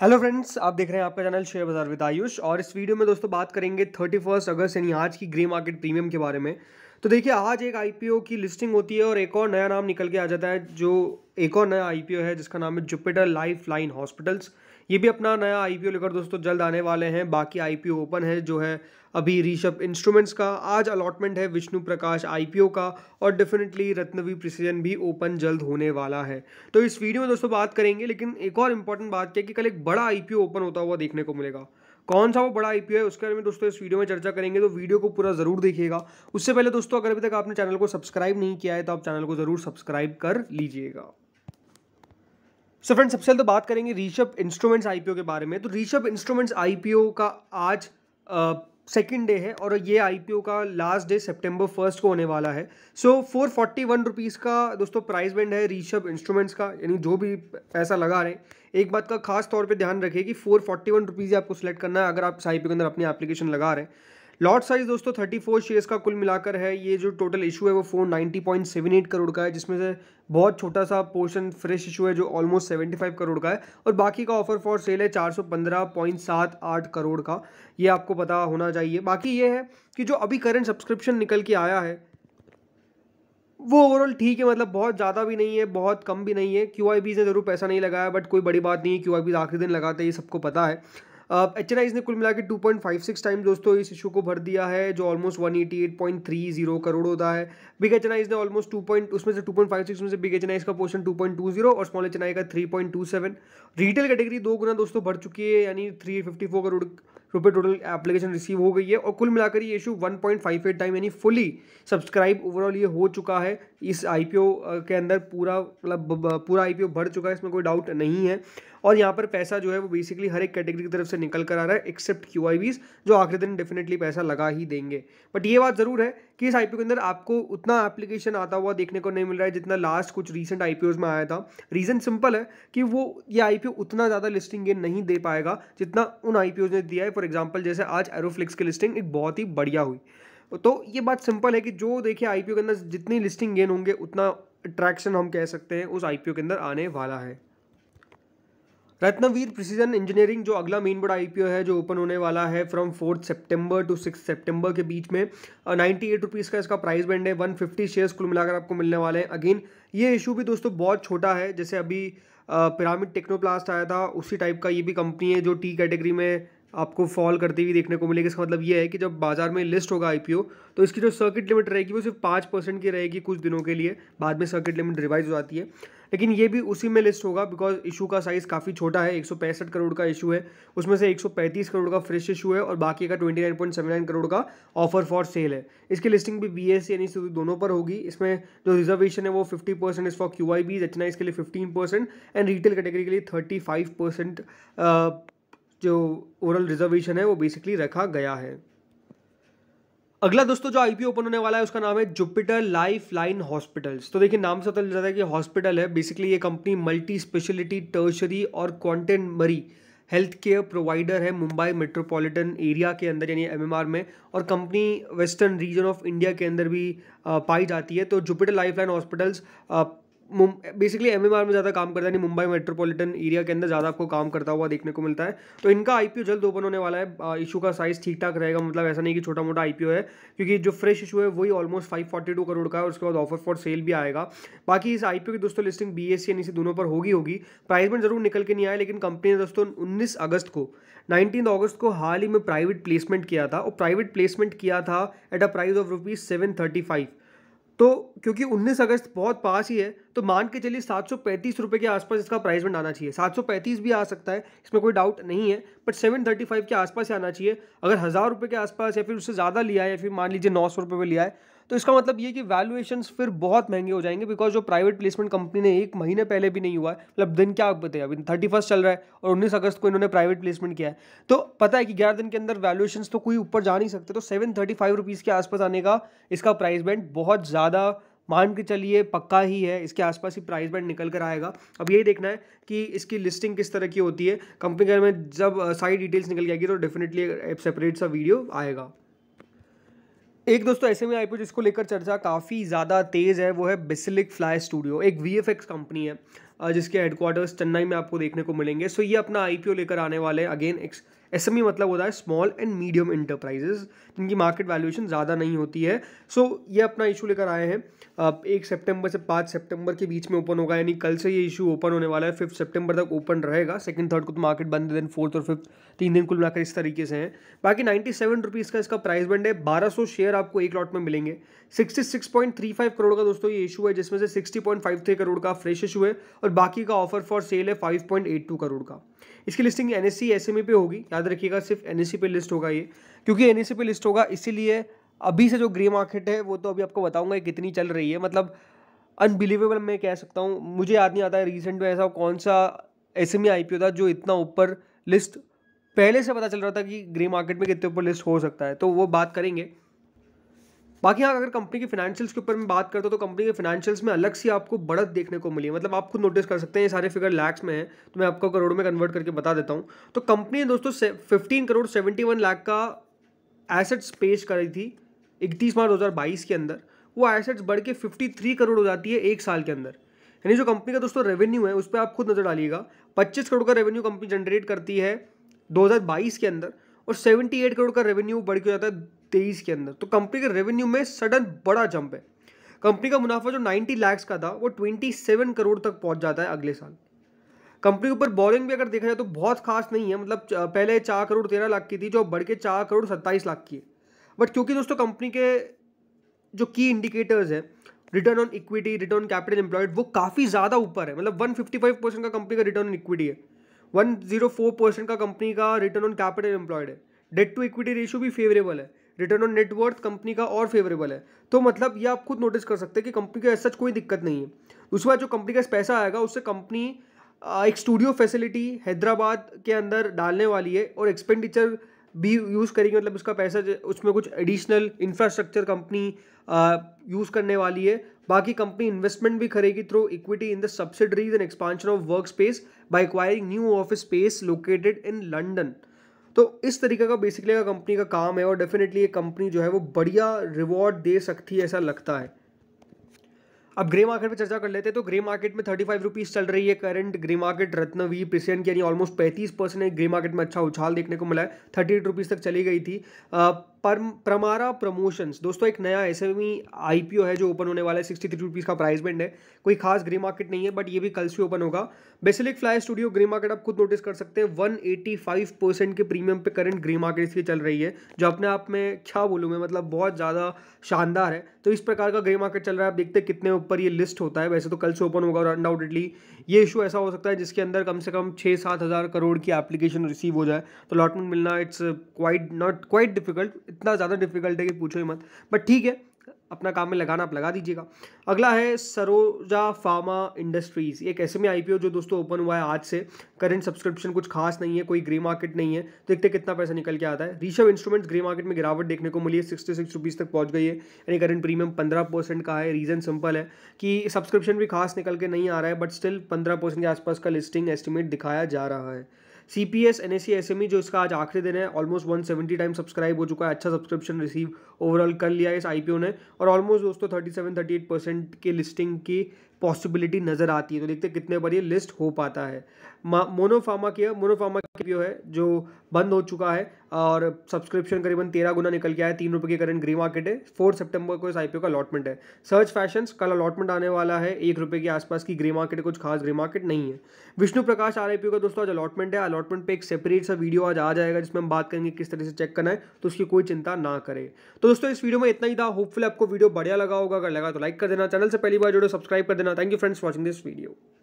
hello friends आप देख रहे हैं आपका चैनल शेयर बाजार विद आयुष और इस वीडियो में दोस्तों बात करेंगे थर्टी फर्स्ट अगस्त यानी आज की ग्रे मार्केट प्रीमियम के बारे में तो देखिए आज एक आईपीओ की लिस्टिंग होती है और एक और नया नाम निकल के आ जाता है जो एक और नया आईपीओ है जिसका नाम है जुपिटर लाइफ लाइन हॉस्पिटल्स ये भी अपना नया आई लेकर दोस्तों जल्द आने वाले हैं बाकी आई ओपन है जो है अभी ऋषभ इंस्ट्रूमेंट्स का आज अलॉटमेंट है विष्णु प्रकाश आईपीओ का और डेफिनेटली रत्नवी प्रिसीजन भी ओपन जल्द होने वाला है तो इस वीडियो में दोस्तों बात करेंगे लेकिन एक और इम्पॉर्टेंट बात क्या कि कल एक बड़ा आईपीओ ओपन होता हुआ देखने को मिलेगा कौन सा वो बड़ा आईपीओ है उसके बारे में दोस्तों इस वीडियो में चर्चा करेंगे तो वीडियो को पूरा जरूर देखिएगा उससे पहले दोस्तों अगर अभी तक आपने चैनल को सब्सक्राइब नहीं किया है तो आप चैनल को जरूर सब्सक्राइब कर लीजिएगा सो फ्रेंड सबसे पहले तो बात करेंगे रिशभ इंस्ट्रूमेंट्स आईपीओ के बारे में तो रिशभ इंस्ट्रूमेंट्स आईपीओ का आज सेकेंड डे है और ये आईपीओ का लास्ट डे सितंबर फर्स्ट को होने वाला है so four forty one rupees का दोस्तों प्राइस बैंड है रिशभ इंस्ट्रूमेंट्स का यानी जो भी पैसा लगा रहे हैं एक बात का खास तौर पे ध्यान रखिए कि फोर फोर्टी वन रुपीज़ आपको सेलेक्ट करना है अगर आप इस आईपीओ के अंदर अपनी एप्लीकेशन लगा रहे हैं लॉट साइज दोस्तों थर्टी फोर शेयर्स का कुल मिलाकर है ये जो टोटल इशू है वो पॉइंट सेवन एट करोड़ का है जिसमें से बहुत छोटा सा पोर्शन फ्रेश इशू है जो ऑलमोस्ट सेवेंटी फाइव करोड़ का है और बाकी का ऑफर फॉर सेल है चार सौ पंद्रह पॉइंट सात आठ करोड़ का ये आपको पता होना चाहिए बाकी ये है कि जो अभी करंट सब्सक्रिप्शन निकल के आया है वो ओवरऑल ठीक है मतलब बहुत ज़्यादा भी नहीं है बहुत कम भी नहीं है क्यू आई बी से ज़रूर पैसा नहीं लगाया बट कोई बड़ी बात नहीं है क्यू आई बी आखिरी दिन लगाते ये सबको पता है एच एन ने कुल मिला के two point five six time दोस्तों इस इशू को भर दिया है जो almost one eighty eight point three zero crore होता है बिग एच ने ऑलमोस्ट टू पॉइंट उसमें से टू पॉइंट फाइव सिक्स में से बिग एच का portion two point two zero और स्मॉल एच का three point two seven retail category दो गुना दोस्तों भर चुकी है यानी थ्री फिफ्टी फोर करोड़ रुपये टोटल एप्लीकेशन रिसीव हो गई है और कुल मिलाकर ये इशू एट टाइम यानी फुली सब्सक्राइब ओवरऑल ये हो चुका है इस आईपीओ के अंदर पूरा मतलब पूरा आईपीओ बढ़ चुका है इसमें कोई डाउट नहीं है और यहाँ पर पैसा जो है वो बेसिकली हर एक कैटेगरी की तरफ से निकल कर आ रहा है एक्सेप्ट क्यू जो आखिरी दिन डेफिनेटली पैसा लगा ही देंगे बट ये बात ज़रूर है कि इस आईपीओ के अंदर आपको उतना एप्लीकेशन आता हुआ देखने को नहीं मिल रहा है जितना लास्ट कुछ रीसेंट आईपीओज में आया था रीज़न सिंपल है कि वो ये आईपीओ उतना ज़्यादा लिस्टिंग गेन नहीं दे पाएगा जितना उन आईपीओज ने दिया है फॉर एग्जाम्पल जैसे आज एरोफ्लिक्स की लिस्टिंग एक बहुत ही बढ़िया हुई तो ये बात सिंपल है कि जो देखिए आईपीओ के अंदर जितनी लिस्टिंग गेन होंगे उतना अट्रैक्शन हम कह सकते हैं उस आईपीओ के अंदर आने वाला है रत्नवीर प्रिसीजन इंजीनियरिंग जो अगला मेन बोर्ड आई है जो ओपन होने वाला है फ्रॉम फोर्थ सितंबर टू सिक्स सितंबर के बीच में नाइन्टी एट रुपीज़ का इसका प्राइस बैंड है वन फिफ्टी शेयर्स कुल मिलाकर आपको मिलने वाले हैं अगेन ये इशू भी दोस्तों बहुत छोटा है जैसे अभी पिरामिड टेक्नोप्लास्ट आया था उसी टाइप का ये भी कंपनी है जो टी कैटेगरी में आपको फॉल करती हुई देखने को मिलेगी इसका मतलब ये है कि जब बाजार में लिस्ट होगा आईपीओ तो इसकी जो सर्किट लिमिट रहेगी वो सिर्फ पाँच परसेंट की रहेगी कुछ दिनों के लिए बाद में सर्किट लिमिट रिवाइज हो जाती है लेकिन ये भी उसी में लिस्ट होगा बिकॉज इशू का साइज़ काफ़ी छोटा है एक करोड़ का इशू है उसमें से एक करोड़ का फ्रेश इशू है और बाकी का ट्वेंटी करोड़ का ऑफर फॉर सेल है इसकी लिस्टिंग भी बी एस e यानी दोनों पर होगी इसमें जो रिजर्वेशन है वो fifty percent is for Q I B H के लिए fifteen percent and retail category के लिए फाइव परसेंट जो ओरल रिजर्वेशन है वो बेसिकली रखा गया है अगला दोस्तों जो आईपीओ ओपन होने वाला है उसका नाम है जुपिटर लाइफ लाइन हॉस्पिटल्स तो देखिए नाम से पता चल जाता है कि हॉस्पिटल है बेसिकली ये कंपनी मल्टी स्पेशलिटी टर्शरी और क्वांटेनमरी हेल्थ केयर प्रोवाइडर है मुंबई मेट्रोपॉलिटन एरिया के अंदर यानी एमएमआर में और company western region of India के अंदर भी पाई जाती है तो Jupiter Life Line hospitals basically M में ज़्यादा काम करता है नहीं मुंबई मेट्रोपॉलिटन एरिया के अंदर ज़्यादा आपको काम करता हुआ देखने को मिलता है तो इनका आईपीओ जल्द ओपन होने वाला है इशू का साइज़ ठीक ठाक रहेगा मतलब ऐसा नहीं कि छोटा मोटा आईपीओ है क्योंकि जो फ्रेश इशू है वही almost five forty two crore का है और उसके बाद ऑफर फॉर सेल भी आएगा बाकी इस आई की दोस्तों लिस्टिंग बी एस सी दोनों पर होगी होगी प्राइस में जरूर निकल के नहीं आया लेकिन कंपनी ने दोस्तों उन्नीस अगस्त को नाइनटीन अगस्त को हाल ही में प्राइवेट प्लेसमेंट किया था और प्राइवेट प्लेसमेंट किया था at a price of rupees seven thirty five तो क्योंकि 19 अगस्त बहुत पास ही है तो मान के चलिए सात सौ पैंतीस रुपये के आसपास इसका प्राइस बैंड आना चाहिए सात सौ पैंतीस भी आ सकता है इसमें कोई डाउट नहीं है बट सेवन थर्टी फाइव के आसपास ही आना चाहिए अगर हज़ार रुपये के आसपास या फिर उससे ज़्यादा लिया है या फिर मान लीजिए नौ सौ रुपये में लिया है तो इसका मतलब ये कि वैल्यूएशन फिर बहुत महंगे हो जाएंगे बिकॉज जो प्राइवेट प्लेसमेंट कंपनी ने एक महीने पहले भी नहीं हुआ है मतलब दिन क्या आप बताए अभी थर्टी फर्स्ट चल रहा है और उन्नीस अगस्त को इन्होंने प्राइवेट प्लेसमेंट किया है तो पता है कि ग्यारह दिन के अंदर वैल्यूएशन तो कोई ऊपर जा नहीं सकते तो सेवन थर्टी फाइव रुपीज़ के आसपास आने का इसका प्राइस बैंड बहुत ज़्यादा मान के चलिए पक्का ही है इसके आसपास ही प्राइस बैंड निकल कर आएगा अब यही देखना है कि इसकी लिस्टिंग किस तरह की होती है कंपनी के में जब सारी डिटेल्स निकल जाएगी तो डेफिनेटली एक सेपरेट सा वीडियो आएगा एक दोस्तों ऐसे में आई पी जिसको लेकर चर्चा काफ़ी ज़्यादा तेज़ है वो है बेसिलिक फ्लाई स्टूडियो एक वी कंपनी है जिसके हेडक्वार्टर्स चेन्नई में आपको देखने को मिलेंगे सो ये अपना आई लेकर आने वाले अगेन एक्स एस मतलब होता है स्मॉल एंड मीडियम इंटरप्राइजेज जिनकी मार्केट वैल्यूएशन ज़्यादा नहीं होती है सो so, ये अपना इशू लेकर आए हैं एक सितंबर से पाँच सितंबर के बीच में ओपन होगा यानी कल से ये इशू ओपन होने वाला है फिफ्थ सितंबर तक ओपन रहेगा सेकंड थर्ड को तो मार्केट बंद देन फोर्थ और फिफ्थ तीन दिन कुल मिलाकर इस तरीके से हैं बाकी नाइन्टी सेवन रुपीज़ का इसका प्राइस बैंड है बारह सौ शेयर आपको एक लॉट में मिलेंगे sixty six point three five crore का दोस्तों ये इशू है जिसमें से sixty point five three crore का फ्रेश इशू है और बाकी का ऑफर फॉर सेल है five point eight two crore का इसकी लिस्टिंग एन एस सी पे होगी याद रखिएगा सिर्फ एन पे लिस्ट होगा ये क्योंकि एन पे लिस्ट होगा इसीलिए अभी से जो ग्रे मार्केट है वो तो अभी आपको बताऊंगा कितनी चल रही है मतलब अनबिलीवेबल मैं कह सकता हूँ मुझे याद नहीं आता है रिसेंट में ऐसा कौन सा एस एम e था जो इतना ऊपर लिस्ट पहले से पता चल रहा था कि ग्रे मार्केट में कितने ऊपर लिस्ट हो सकता है तो वो बात करेंगे बाकी हाँ अगर कंपनी के फाइनेंशियल्स के ऊपर मैं बात करता हूँ तो कंपनी के फाइनेंशियल्स में अलग सी आपको बढ़त देखने को मिली है मतलब आप खुद नोटिस कर सकते हैं ये सारे फिगर लैक्स में है तो मैं आपको करोड़ में कन्वर्ट करके बता देता हूँ तो कंपनी ने दोस्तों fifteen crore seventy one lakh का एसेट्स पेश करी थी इकतीस मार्च दो के अंदर वो एसेट्स बढ़ के फिफ्टी करोड़ हो जाती है एक साल के अंदर यानी जो कंपनी का दोस्तों रेवेन्यू है उस पर आप खुद नज़र डालिएगा पच्चीस करोड़ का रेवेन्यू कंपनी जनरेट करती है दो के अंदर और सेवेंटी करोड़ का रेवेन्यू बढ़ के हो जाता है तेईस के अंदर तो कंपनी के रेवेन्यू में सडन बड़ा जंप है कंपनी का मुनाफा जो 90 लैक्स का था वो 27 करोड़ तक पहुंच जाता है अगले साल कंपनी के ऊपर बॉलिंग भी अगर देखा जाए तो बहुत खास नहीं है मतलब पहले चार करोड़ तेरह लाख की थी जो बढ़ के चार करोड़ सत्ताईस लाख की है बट क्योंकि दोस्तों कंपनी के जो की इंडिकेटर्स है return on equity return on capital employed वो काफ़ी ज़्यादा ऊपर है मतलब 155 परसेंट का कंपनी का रिटर्न ऑन इक्विटी है 104 परसेंट का कंपनी का रिटर्न ऑन कैपिटल एम्प्लॉयड है डेट टू इक्विटी रेशियो भी फेवरेबल है रिटर्न ऑन नेटवर्थ कंपनी का और फेवरेबल है तो मतलब ये आप खुद नोटिस कर सकते हैं कि कंपनी का सच कोई दिक्कत नहीं है उसके बाद जो कंपनी का पैसा आएगा उससे कंपनी एक स्टूडियो फैसिलिटी हैदराबाद के अंदर डालने वाली है और एक्सपेंडिचर भी यूज़ करेंगे मतलब उसका पैसा उसमें कुछ एडिशनल इंफ्रास्ट्रक्चर कंपनी यूज़ करने वाली है बाकी कंपनी इन्वेस्टमेंट भी करेगी through equity in the subsidiaries and expansion of work space by acquiring new office space located in London तो इस तरीके का बेसिकली का कंपनी का काम है और डेफिनेटली ये कंपनी जो है वो बढ़िया रिवॉर्ड दे सकती है ऐसा लगता है अब ग्रे मार्केट पे चर्चा कर लेते हैं तो ग्रे मार्केट में थर्टी फाइव रुपीज़ चल रही है current grey market Ratnaveer precision की यानी ऑलमोस्ट पैंतीस परसेंट ग्रे मार्केट में अच्छा उछाल देखने को मिला है थर्टी एट रुपीज़ तक चली गई थी परम प्रमारा प्रमोशंस दोस्तों एक नया एस एम आईपीओ है जो ओपन होने वाला है सिक्सटी थ्री का प्राइस बैंड है कोई खास ग्रे मार्केट नहीं है बट ये भी कल से ओपन होगा Basilic Fly Studio grey market आप खुद नोटिस कर सकते हैं वन एटी फाइव परसेंट के प्रीमियम पे करंट ग्रे मार्केट इसकी चल रही है जो अपने आप में क्या बोलूँ मैं मतलब बहुत ज़्यादा शानदार है तो इस प्रकार का ग्रे मार्केट चल रहा है आप देखते हैं कितने ऊपर ये लिस्ट होता है वैसे तो कल से ओपन होगा और अनडाउटेडली ये इशू ऐसा हो सकता है जिसके अंदर कम से कम छः सात हज़ार करोड़ की एप्लीकेशन रिसीव हो जाए तो अलॉटमेंट मिलना it's quite not quite difficult इतना ज़्यादा डिफिकल्ट है कि पूछो ही मत बट ठीक है अपना काम में लगाना आप लगा दीजिएगा अगला है सरोजा फार्मा इंडस्ट्रीज़ एक ऐसे में आईपीओ जो दोस्तों ओपन हुआ है आज से करंट सब्सक्रिप्शन कुछ खास नहीं है कोई ग्रे मार्केट नहीं है देखते कितना पैसा निकल के आता है ऋषभ इंस्ट्रूमेंट्स ग्रे मार्केट में गिरावट देखने को मिली है सिक्सटी सिक्स रुपीज़ तक पहुंच गई है यानी करंट प्रीमियम पंद्रह परसेंट का है रीज़न सिंपल है कि सब्सक्रिप्शन भी खास निकल के नहीं आ रहा है बट स्टिल पंद्रह परसेंट के आसपास का लिस्टिंग एस्टिमेट दिखाया जा रहा है सी पी एस एन जो इसका आज आखिरी दिन है almost one seventy time subscribe हो चुका है अच्छा सब्सक्रिप्शन रिसीव ओवरऑल कर लिया है इस आई ने और ऑलमोस्ट दोस्तों thirty seven thirty eight percent की लिस्टिंग की पॉसिबिलिटी नज़र आती है तो देखते हैं कितने बार ये लिस्ट हो पाता है मोनोफार्मा के मोनोफार्मा जो है जो बंद हो चुका है और सब्सक्रिप्शन करीबन तेरह गुना निकल गया है तीन रुपये के करंट ग्री मार्केट है फोर सितंबर को इस आईपीओ का अलॉटमेंट है सर्च फैशंस कल अलॉटमेंट आने वाला है एक रुपये के आसपास की ग्री मार्केट कुछ खास ग्री मार्केट नहीं है विष्णु प्रकाश आर का दोस्तों आज अलॉटमेंट है अलॉटमेंट पर एक सेपरेट सा वीडियो आज आ जाएगा जिसमें हम बात करेंगे किस तरह से चेक करना है तो उसकी कोई चिंता ना करें तो दोस्तों इस वीडियो में इतना ही था होपफुल आपको वीडियो बढ़िया लगा होगा अगर लगा तो लाइक कर देना चैनल से पहली बार जो सब्सक्राइब कर देना Now, thank you friends for watching this video